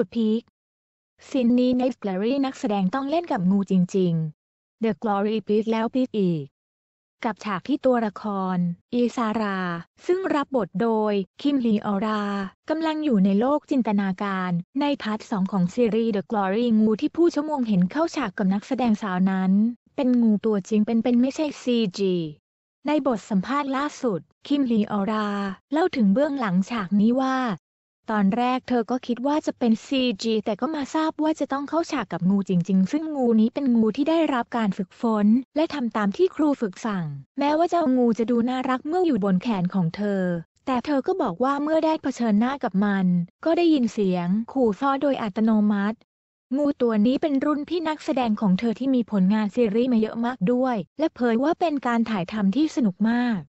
สุดพีค ซีนนี้ในสแกลรี่นักแสดงต้องเล่นกับงูจริงๆ The Glory พีคแล้วพีคอีก กับฉากที่ตัวละคร อีซารา ซึ่งรับบทโดยคิมลีออรากำลังอยู่ในโลกจินตนาการ ในพาร์ทสองของซีรีส์ The Glory งูที่ผู้ชมวมงเห็นเข้าฉากกับนักแสดงสาวนั้น เป็นงูตัวจริงเป็นเป็นไม่ใช่ CG ในบทสัมภาษณ์ล่าสุดคิมลีออราเล่าถึงเบื้องหลังฉากนี้ว่าตอนแรกเธอก็คิดว่าจะเป็น CG แต่ก็มาทราบว่าจะต้องเข้าฉากกับงูจริงๆ ซึ่งงูนี้เป็นงูที่ได้รับการฝึกฝนและทำตามที่ครูฝึกสั่ง แม้ว่าเจ้างูจะดูน่ารักเมื่ออยู่บนแขนของเธอ แต่เธอก็บอกว่าเมื่อได้เผชิญหน้ากับมัน ก็ได้ยินเสียง ขู่ซ้อโดยอัตโนมัติ งูตัวนี้เป็นรุ่นพี่นักแสดงของเธอที่มีผลงานซีรีส์มาเยอะมากด้วยและเผยว่าเป็นการถ่ายทำที่สนุกมาก